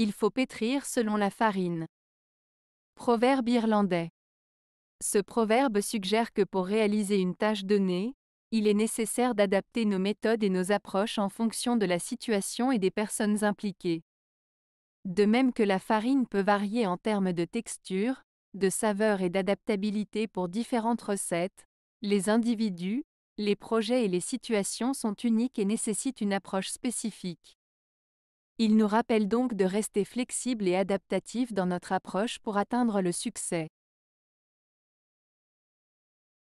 Il faut pétrir selon la farine. Proverbe irlandais. Ce proverbe suggère que pour réaliser une tâche donnée, il est nécessaire d'adapter nos méthodes et nos approches en fonction de la situation et des personnes impliquées. De même que la farine peut varier en termes de texture, de saveur et d'adaptabilité pour différentes recettes, les individus, les projets et les situations sont uniques et nécessitent une approche spécifique. Il nous rappelle donc de rester flexible et adaptatif dans notre approche pour atteindre le succès.